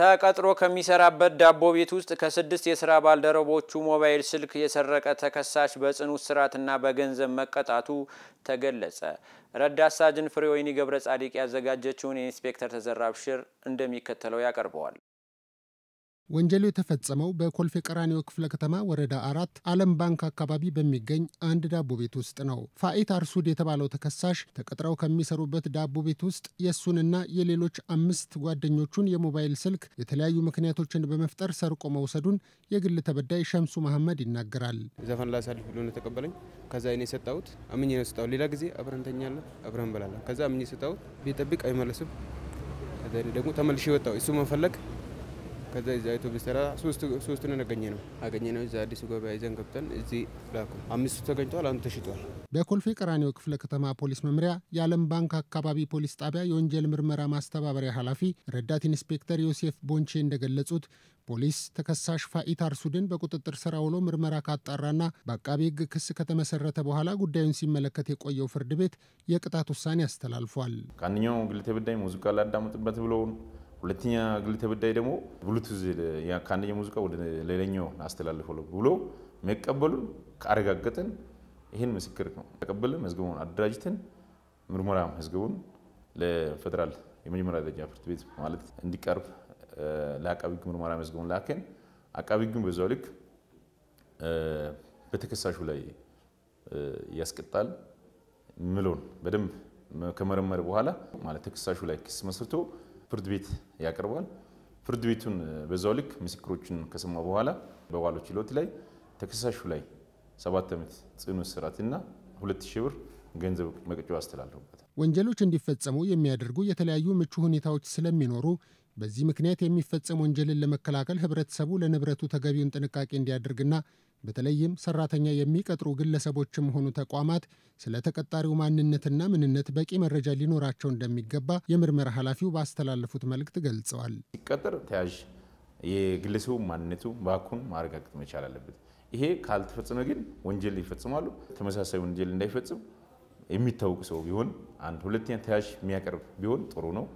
ተቀጥሮ ከሚሰራበት ዳቦ ቤት ውስጥ ከስድስት የስራ ባልደረቦቹ ሞባይል ስልክ የሰረቀ ተከሳሽ በጽኑ እስራትና በገንዘብ መቀጣቱ ተገለጸ። ረዳት ሳጅን ፍሬወይኒ ገብረ ጻዲቅ ያዘጋጀችውን የኢንስፔክተር ተዘራብሽር እንደሚከተለው ያቀርበዋል። ወንጀሉ የተፈጸመው በኮልፌ ቀራኒዮ ክፍለ ከተማ ወረዳ አራት ዓለም ባንክ አካባቢ በሚገኝ አንድ ዳቦ ቤት ውስጥ ነው። ፋኢት አርሱድ የተባለው ተከሳሽ ተቀጥረው ከሚሰሩበት ዳቦ ቤት ውስጥ የእሱንና የሌሎች አምስት ጓደኞቹን የሞባይል ስልክ የተለያዩ ምክንያቶችን በመፍጠር ሰርቆ መውሰዱን የግል ተበዳይ ሸምሱ መሐመድ ይናገራል። ዘፈን ላሳልፍ ብሎ ነው የተቀበለኝ። ከዛ እኔ ሰጣሁት፣ አምኜ ነው ሰጣሁት። ሌላ ጊዜ አብረን እንተኛለን፣ አብረን እንበላለን። ከዛ አምኜ ሰጣሁት። ቤት አይመለስም። ደግሞ ተመልሼ ወጣሁ እሱ መፈለግ ከዛ እዛ ኢትዮፕስ ተራ ሶስቱን አገኘ ነው አገኘ ነው። እዛ አዲስ ገበያ ይዘን ገብተን እዚህ ላኩ። አምስቱ ተገኝተዋል፣ አንዱ ተሽጧል። በኮልፌ ቀራኒዮ ክፍለ ከተማ ፖሊስ መምሪያ የዓለም ባንክ አካባቢ ፖሊስ ጣቢያ የወንጀል ምርመራ ማስተባበሪያ ኃላፊ ረዳት ኢንስፔክተር ዮሴፍ ቦንቼ እንደገለጹት ፖሊስ ተከሳሽ ፋኢት አርሱድን በቁጥጥር ስር አውሎ ምርመራ ካጣራና በአቃቤ ሕግ ክስ ከተመሰረተ በኋላ ጉዳዩን ሲመለከት የቆየው ፍርድ ቤት የቅጣት ውሳኔ አስተላልፏል። ከአንደኛው ግል ተበዳይ ሙዚቃ ላዳምጥበት ብሎ ሁለተኛ ግል ተበዳይ ደግሞ ብሉቱዝ ከአንደኛው ሙዚቃ ወደ ሌላኛው አስተላልፈለሁ ብሎ መቀበሉን ካረጋገጥን ይህን ምስክር ነው ተቀበልን፣ መዝገቡን አደራጅተን ምርመራ መዝገቡን ለፌደራል የመጀመሪያ ደረጃ ፍርድ ቤት ማለት እንዲቀርብ ለአቃቢ ሕግ ምርመራ መዝገቡን ላከን። አቃቢ ሕግም በዛው ልክ በተከሳሹ ላይ ያስቀጣል ምሎን በደንብ ከመረመረ በኋላ ማለት ተከሳሹ ላይ ክስ መስርቶ ፍርድ ቤት ያቀርባል። ፍርድ ቤቱን በዛው ልክ ምስክሮችን ከሰማ በኋላ በዋለው ችሎት ላይ ተከሳሹ ላይ ሰባት ዓመት ጽኑ እስራትና ሁለት ሺህ ብር ገንዘብ መቅጫ አስተላለፉበት። ወንጀሎች እንዲፈጸሙ የሚያደርጉ የተለያዩ ምቹ ሁኔታዎች ስለሚኖሩ በዚህ ምክንያት የሚፈጸም ወንጀልን ለመከላከል ህብረተሰቡ ለንብረቱ ተገቢውን ጥንቃቄ እንዲያደርግና በተለይም ሰራተኛ የሚቀጥሩ ግለሰቦችም ሆኑ ተቋማት ስለ ተቀጣሪው ማንነትና ምንነት በቂ መረጃ ሊኖራቸው እንደሚገባ የምርመራ ኃላፊው ባስተላለፉት መልእክት ገልጸዋል። ሲቀጥር ተያዥ የግለሰቡ ማንነቱ ባኩን ማረጋገጥ መቻል አለበት። ይሄ ካልተፈጸመ ግን ወንጀል ይፈጽማሉ። ተመሳሳይ ወንጀል እንዳይፈጽም የሚታወቅ ሰው ቢሆን አንድ፣ ሁለተኛ ተያዥ የሚያቀርብ ቢሆን ጥሩ ነው።